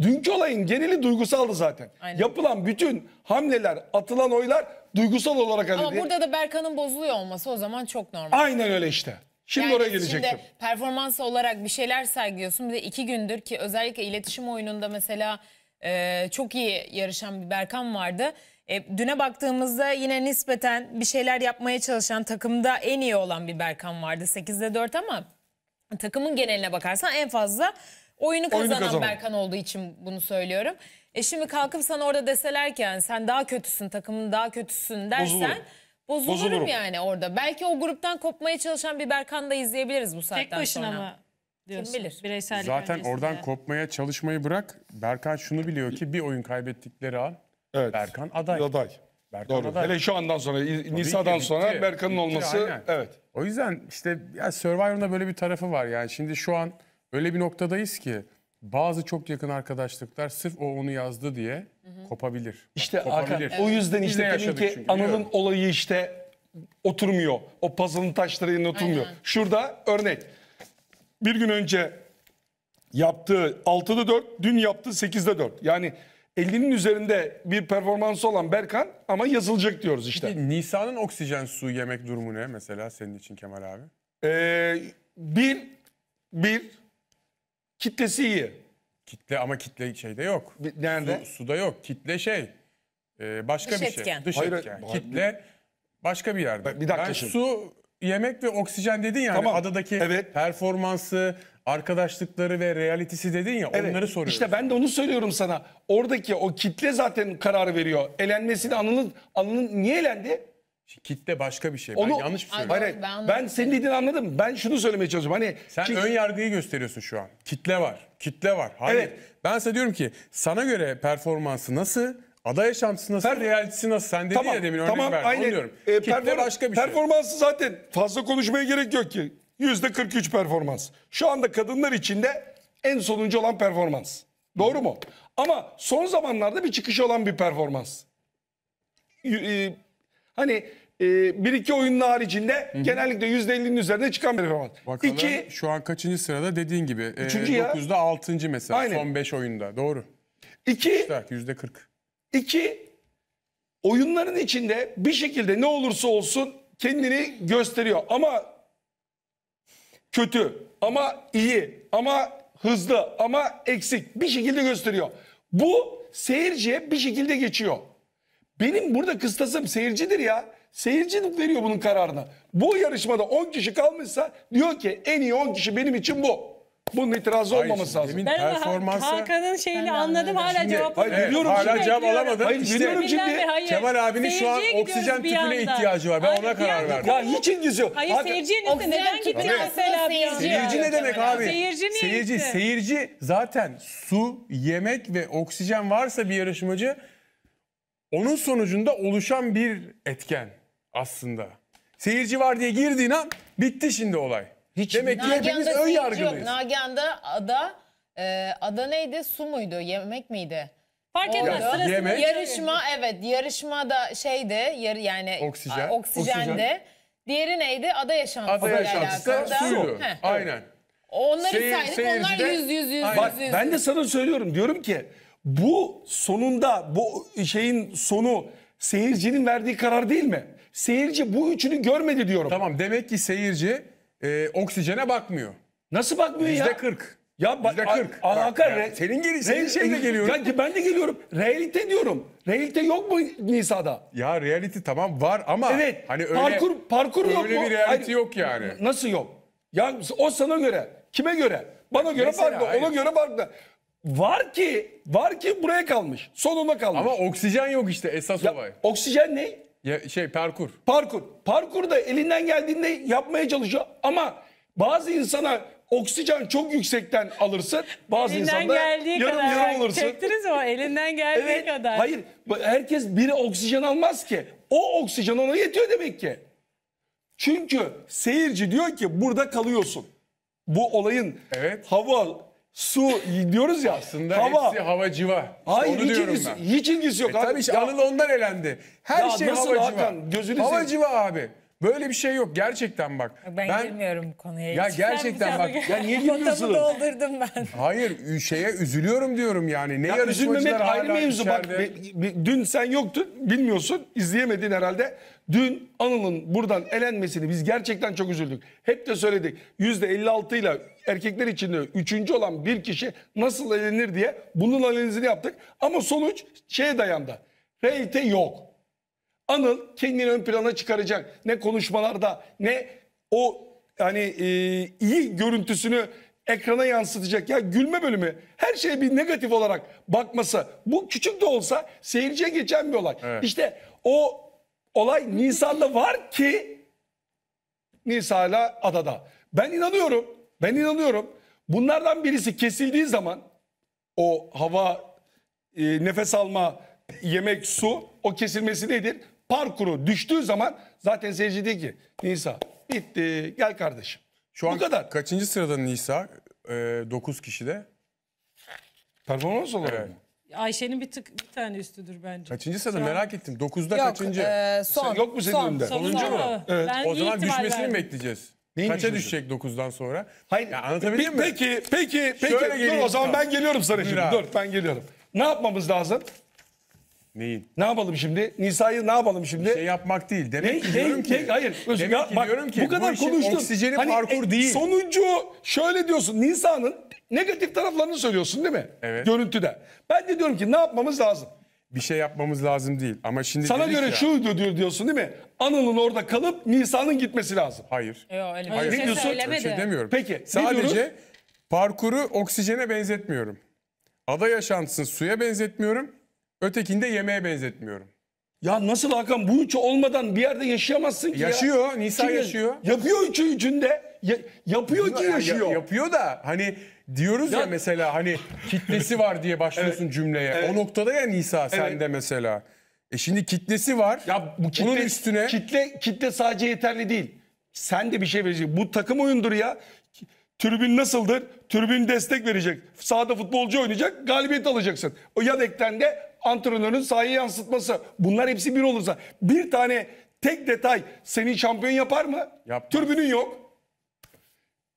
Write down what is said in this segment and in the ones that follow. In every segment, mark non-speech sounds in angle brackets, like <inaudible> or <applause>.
Dünkü olayın geneli duygusaldı zaten. Aynen. Yapılan bütün hamleler, atılan oylar duygusal olarak Ama hani burada da Berkan'ın bozuluyor olması o zaman çok normal. Aynen öyle işte. Şimdi oraya gelecektim. Şimdi performans olarak bir şeyler sergiliyorsun. Bir de iki gündür ki özellikle iletişim oyununda mesela e, çok iyi yarışan bir Berkan vardı. E, düne baktığımızda yine nispeten bir şeyler yapmaya çalışan takımda en iyi olan bir Berkan vardı. 8'de 4 ama takımın geneline bakarsan en fazla Oyunu kazanan, Oyunu kazanan. Berkan olduğu için bunu söylüyorum. E şimdi kalkıp sana orada deseler ki yani sen daha kötüsün takımın daha kötüsün dersen Bozulurum. bozulurum, Bozulurum. yani orada. Belki o gruptan kopmaya çalışan bir Berkan da izleyebiliriz bu saatten Tek başına sonra. mı? Diyorsun. Kim bilir? Bireysellik Zaten oradan kopmaya çalışmayı bırak. Berkan şunu biliyor ki bir oyun kaybettikleri an Evet. Berkan aday. Aday. Berkan Doğru. aday. Hele şu andan sonra Nisa'dan sonra Berkan'ın olması aynen. evet. O yüzden işte ya Survivor'ın da böyle bir tarafı var yani. Şimdi şu an Öyle bir noktadayız ki bazı çok yakın arkadaşlıklar sırf o onu yazdı diye kopabilir. İşte Hakan, kopabilir. o yüzden Biz işte demin ki Anıl'ın olayı işte oturmuyor. O puzzle'ın taşları yerine oturmuyor. Şurada örnek. Bir gün önce yaptığı 6'da 4, dün yaptığı 8'de 4. Yani 50'nin üzerinde bir performansı olan Berkan ama yazılacak diyoruz işte. Bir Nisa'nın oksijen su yemek durumu ne mesela senin için Kemal abi? Ee, bir, bir Kitlesi iyi. Kitle ama kitle şeyde yok. Nerede? Su, suda yok. Kitle şey. E, başka Dış bir şey. etken. şey. Dış Hayır, etken. hayır. Kitle başka bir yerde. Bir dakika Ben şimdi. su, yemek ve oksijen dedin yani Tamam. adadaki Evet. performansı, arkadaşlıkları ve realitesi dedin ya Evet. onları soruyorum. İşte ben de onu söylüyorum sana. Oradaki o kitle zaten kararı veriyor. Elenmesini Anıl'ın Anıl'ın niye elendi? Kitle başka bir şey. ben yanlış mı söylüyorum? Hayır, ben, Ben- senin dediğini anladım. Ben şunu söylemeye çalışıyorum. Hani Sen ki- ön yargıyı gösteriyorsun şu an. Kitle var. Kitle var. Hayır. Evet. Ben size diyorum ki sana göre performansı nasıl? Aday yaşantısı nasıl? Per- realitesi nasıl? Sen dedin ya demin örnek verdin. aynen. diyorum. Ee, Kitle perform- başka bir şey. Performansı zaten fazla konuşmaya gerek yok ki. Yüzde 43 performans. Şu anda kadınlar içinde en sonuncu olan performans. Doğru mu? Ama son zamanlarda bir çıkış olan bir performans. e, Hani e, bir iki oyunun haricinde Hı-hı. genellikle %50'nin üzerine çıkan bir performans. Bakalım İki, şu an kaçıncı sırada dediğin gibi. E, Üçüncü ya. 9'da 6. mesela Aynen. son 5 oyunda doğru. İki, yüzde %40. İki, oyunların içinde bir şekilde ne olursa olsun kendini gösteriyor. Ama kötü, ama iyi, ama hızlı, ama eksik bir şekilde gösteriyor. Bu seyirciye bir şekilde geçiyor. Benim burada kıstasım seyircidir ya. Seyirci veriyor bunun kararını. Bu yarışmada 10 kişi kalmışsa diyor ki en iyi 10 kişi benim için bu. Bunun itirazı Hayır, olmaması lazım. Demin Ben performansa... Hakan'ın şeyini anladım hala Şimdi- cevap hayır, Evet, biliyorum hala cevap alamadım. Hayır, İşte- biliyorum şimdi. Kemal abinin şu an oksijen tüpüne ihtiyacı var. Ben ona karar verdim. Ya hiç ilgisi yok. Hayır Hakan- seyirciye neden, gitti Tabii. mesela bir anda? Seyirci ne demek abi? Seyirci niye seyirci, seyirci zaten su, yemek ve oksijen varsa bir yarışmacı onun sonucunda oluşan bir etken aslında. Seyirci var diye girdiğin an bitti şimdi olay. Hiç Demek ki hepimiz ön yargılıyız. Yok. Nagihan'da ada, e, ada neydi? Su muydu? Yemek miydi? Fark etmez. Yemek. Yarışma evet yarışma da şeydi yar, yani Oksijen. oksijende. Oksijen. Diğeri neydi? Ada yaşantısı. Ada yaşantısı da suydu. Aynen. Onları Seyir, saydık. Onlar yüz yüz yüz yüz. ben de sana söylüyorum diyorum ki bu sonunda bu şeyin sonu seyircinin verdiği karar değil mi? Seyirci bu üçünü görmedi diyorum. Tamam demek ki seyirci e, oksijene bakmıyor. Nasıl bakmıyor ya? Yüzde kırk. Ya bak, Yüzde kırk. Alaka. Ya, re, senin geri senin şeyde geliyorum. Ya, ben de geliyorum. Realite diyorum. Realite yok mu Nisa'da? Ya reality tamam var ama evet, hani öyle parkur parkur öyle yok mu? Öyle bir reality yok yani. Nasıl yok? Ya o sana göre, kime göre? Bana göre Mesela, farklı, ona göre farklı. Var ki, var ki buraya kalmış. Sonuna kalmış. Ama oksijen yok işte esas olay. Oksijen ne? Ya, şey parkur. Parkur. Parkur da elinden geldiğinde yapmaya çalışıyor ama bazı insana oksijen çok yüksekten alırsın. Bazı elinden geldiği yarım kadar. yarım alırsın. Çektiniz mi elinden geldiği evet, kadar? Hayır. Herkes biri oksijen almaz ki. O oksijen ona yetiyor demek ki. Çünkü seyirci diyor ki burada kalıyorsun. Bu olayın evet. hava su diyoruz ya. Aslında hava. hepsi hava civa. Hayır Onu hiç ilgisi, hiç ilgisi yok. E abi. tabii Ya- ondan elendi. Her Ya şey nasıl hava civa. Hakan, gözünü Hava civa abi. Böyle bir şey yok gerçekten bak. Ben, ben girmiyorum konuya hiç. Ya gerçekten bak. Ya niye girmiyorsunuz? Notamı doldurdum ben. <laughs> Hayır şeye üzülüyorum diyorum yani. Ne ya yarışmacılar ayrı mevzu içeride. bak. Be, be, dün sen yoktun bilmiyorsun izleyemedin herhalde. Dün Anıl'ın buradan elenmesini biz gerçekten çok üzüldük. Hep de söyledik. %56 ile erkekler içinde üçüncü olan bir kişi nasıl elenir diye bunun analizini yaptık. Ama sonuç şeye dayandı. Reyte yok. Anıl kendini ön plana çıkaracak. Ne konuşmalarda ne o yani e, iyi görüntüsünü ekrana yansıtacak. Ya gülme bölümü her şeye bir negatif olarak bakması bu küçük de olsa seyirciye geçen bir olay. Evet. İşte o olay Nisan'da var ki Nisan'la adada. Ben inanıyorum. Ben inanıyorum. Bunlardan birisi kesildiği zaman o hava, e, nefes alma, yemek, su o kesilmesi nedir? parkuru düştüğü zaman zaten seyirci diyor ki Nisa bitti gel kardeşim. Şu an Bu kadar. kaçıncı sırada Nisa? E, ee, 9 kişide. Performans olarak Evet. mı? Ayşe'nin bir tık bir tane üstüdür bence. Kaçıncı sırada an- merak ettim. 9'da Yok, kaçıncı? e, son. Sen- yok mu senin son, önünde? Sonuncu mu? Evet. Ben o zaman düşmesini verdim. mi bekleyeceğiz? Neyin Kaça düşecek 9'dan sonra? Hayır. Ya anlatabildim Pe- Peki, peki, peki. Şöyle Dur o zaman ben geliyorum sana şimdi. abi. Dur ben geliyorum. Ne yapmamız lazım? Neyi? Ne yapalım şimdi? Nisa'yı ne yapalım şimdi? Bir şey yapmak değil. Demek ne, ki diyorum ki. Ne, hayır. Demek ya, bak, ki bak, ki bu kadar bu konuştun. Oksijeni hani, parkur e, değil. Sonucu şöyle diyorsun. Nisa'nın negatif taraflarını söylüyorsun değil mi? Evet. Görüntüde. Ben de diyorum ki ne yapmamız lazım? bir şey yapmamız lazım değil. Ama şimdi sana göre ya, şuydu diyor diyorsun değil mi? Anıl'ın orada kalıp Nisa'nın gitmesi lazım. Hayır. Yo, öyle Hayır. şey diyorsun? Öyle şey demiyorum. Peki sadece parkuru oksijene benzetmiyorum. Ada yaşantısını suya benzetmiyorum. Ötekini de yemeğe benzetmiyorum. Ya nasıl Hakan bu üç olmadan bir yerde yaşayamazsın ki Yaşıyor, ya. Nisa Şimdi yaşıyor. Yapıyor üçü üçünde. Ya, yapıyor ki yaşıyor. Ya, yapıyor da hani diyoruz ya, ya mesela hani kitlesi var diye başlıyorsun <laughs> evet. cümleye. Evet. O noktada ya Nisa evet. de mesela. E şimdi kitlesi var. Ya bu kitle, bunun üstüne kitle kitle sadece yeterli değil. Sen de bir şey vereceksin. Bu takım oyundur ya. Tribün nasıldır? Tribün destek verecek. Sahada futbolcu oynayacak, galibiyet alacaksın. O yedekten de antrenörün sahaya yansıtması. Bunlar hepsi bir olursa. Bir tane tek detay seni şampiyon yapar mı? Yapmaz. Türbünün yok.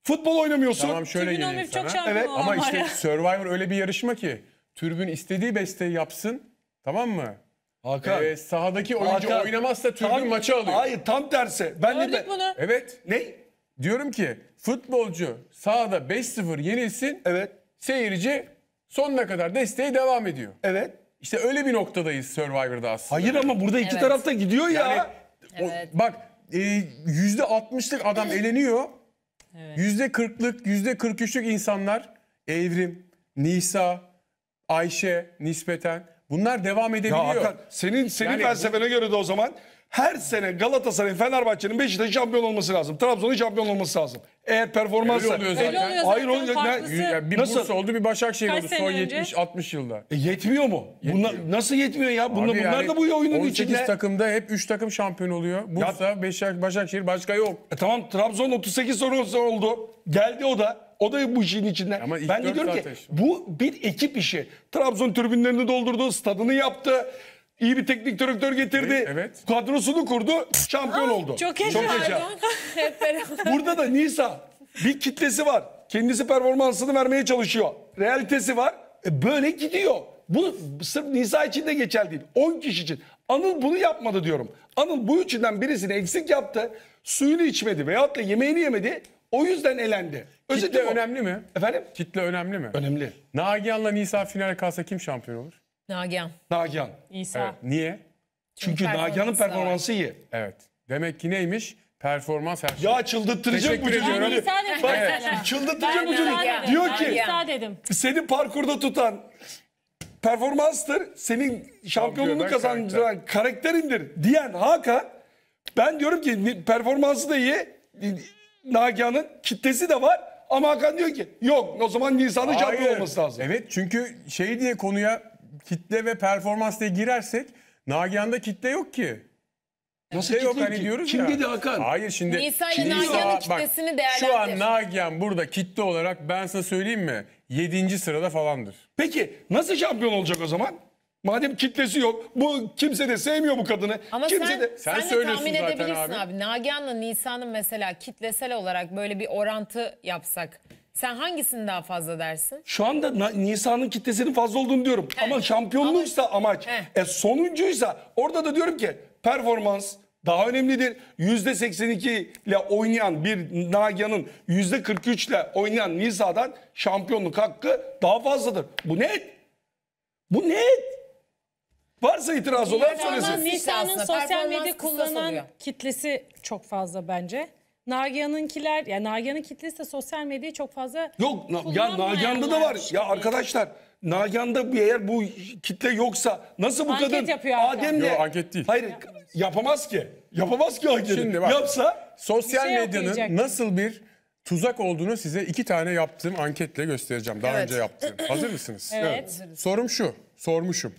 Futbol oynamıyorsun. Tamam şöyle Tribün geleyim sana. Çok evet. Ama işte <laughs> Survivor öyle bir yarışma ki. Tribün istediği besteyi yapsın. Tamam mı? Hakan. Ee, sahadaki oyuncu Hakan. oynamazsa tribün tam, maçı alıyor. Hayır tam tersi. Ben Gördük de, bunu. Evet. Ne? Diyorum ki futbolcu sahada 5-0 yenilsin. Evet. Seyirci sonuna kadar desteğe devam ediyor. Evet. İşte öyle bir noktadayız Survivor'da aslında. Hayır ama burada iki Evet. taraf da gidiyor ya. Yani o- bak e, %60'lık adam eleniyor. Evet. %40'lık, %43'lük insanlar Evrim, Nisa, Ayşe nispeten Bunlar devam Ya edebiliyor. Hakan, senin senin Yani bu- göre de o zaman her sene Galatasaray, Fenerbahçe'nin Beşiktaş'ın şampiyon olması lazım. Trabzon'un şampiyon olması lazım. Eğer performans. Öyle oluyor zaten. Öyle oluyor Hayır, oğlum, farklısı. Y- ya bir Nasıl? Bursa oldu bir Başakşehir Kaç oldu son 70-60 yılda. E, yetmiyor mu? yetmiyor? Bunlar, nasıl yetmiyor ya? Bunlar, Abi bunlar yani da bu oyunun 18 içinde. takımda hep 3 takım şampiyon oluyor. Bursa, Beşiktaş, Başakşehir başka yok. E, tamam Trabzon 38 soru oldu. Geldi o da. O da bu işin içinden. Ama ben de diyorum ki ateş. bu bir ekip işi. Trabzon türbinlerini doldurdu, stadını yaptı. İyi bir teknik direktör getirdi. Evet, Kadrosunu kurdu, şampiyon Ay, oldu. Çok yaşa. <laughs> Burada da Nisa bir kitlesi var. Kendisi performansını vermeye çalışıyor. Realitesi var. E böyle gidiyor. Bu sırf Nisa için de geçerli değil. 10 kişi için. Anıl bunu yapmadı diyorum. Anıl bu üçünden birisini eksik yaptı. Suyunu içmedi veyahut da yemeğini yemedi. O yüzden elendi. Özetim Kitle önemli mi? Efendim? Kitle önemli mi? Önemli. Nagihan'la Nisa finale kalsa kim şampiyon olur? Nagihan. Nagihan. Nisa. Evet. Niye? Çünkü performansı Nagihan'ın performansı iyi. Evet. Demek ki neymiş? Performans her şey. Ya çıldırttıracak bu Teşekkür çocuğu. ediyorum. Ben İsa dedim Bak mesela. bu çocuğu. Diyor ki İsa dedim. seni parkurda tutan performanstır, senin şampiyonluğunu Şampiyondan kazandıran karakterindir diyen Hakan ben diyorum ki performansı da iyi, Nagihan'ın kitlesi de var. Ama Hakan diyor ki yok o zaman Nisan'ın şampiyon olması lazım. Evet çünkü şey diye konuya kitle ve performans diye girersek Nagihan'da kitle yok ki. Nasıl kitle yok hani ki? diyoruz Kim ya. dedi Hakan? Hayır şimdi. Nisa ile Nagihan'ın kitlesini değerlendir. Şu an Nagihan burada kitle olarak ben sana söyleyeyim mi? Yedinci sırada falandır. Peki nasıl şampiyon olacak o zaman? Madem kitlesi yok, bu kimse de sevmiyor bu kadını. Ama kimse sen, de... sen, sen de tahmin edebilirsin abi. abi. Nagihan'la Nisan'ın mesela kitlesel olarak böyle bir orantı yapsak. Sen hangisini daha fazla dersin? Şu anda Nisa'nın kitlesinin fazla olduğunu diyorum. He. Ama şampiyonluğuysa amaç, He. e sonuncuysa orada da diyorum ki performans daha önemlidir. %82 ile oynayan bir Nagihan'ın %43 ile oynayan Nisa'dan şampiyonluk hakkı daha fazladır. Bu net. Bu net. Varsa itiraz olan söylesin. Nisa'nın sosyal Performans medya kullanan kitlesi çok fazla bence. Nagihan'ınkiler, yani Nagihan'ın kitlesi de sosyal medyayı çok fazla Yok na- ya kullanmayanlar. Nagihan'da da var. Şey ya arkadaşlar Nagihan'da bir eğer bu kitle yoksa nasıl bu Anket kadın yapıyor Hakan. Adem'le Yok, anket değil. Hayır yapamaz ki. Yapamaz ki anketi. Şimdi bak. Yapsa Sosyal şey medyanın nasıl bir tuzak olduğunu size iki tane yaptığım anketle göstereceğim. Daha Evet. önce yaptığım. Hazır mısınız? Evet. Sorum şu. Sormuşum.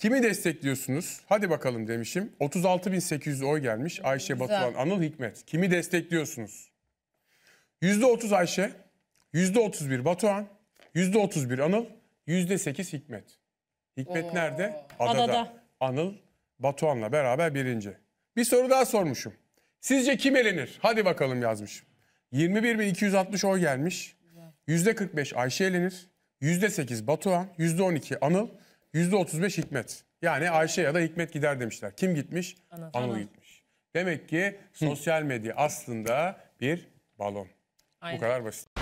Kimi destekliyorsunuz? Hadi bakalım demişim. 36.800 oy gelmiş Ayşe Güzel. Batuhan, Anıl Hikmet. Kimi destekliyorsunuz? %30 Ayşe, %31 Batuhan, %31 Anıl, %8 Hikmet. Hikmet Oo. nerede? Adada. Adada. Anıl Batuhan'la beraber birinci. Bir soru daha sormuşum. Sizce kim elenir? Hadi bakalım yazmışım. 21.260 oy gelmiş. %45 Ayşe elenir, %8 Batuhan, %12 Anıl, %35 Hikmet. Yani Ayşe ya da Hikmet gider demişler. Kim gitmiş? Anıl, Anıl gitmiş. Demek ki sosyal medya aslında bir balon. Aynen. Bu kadar basit.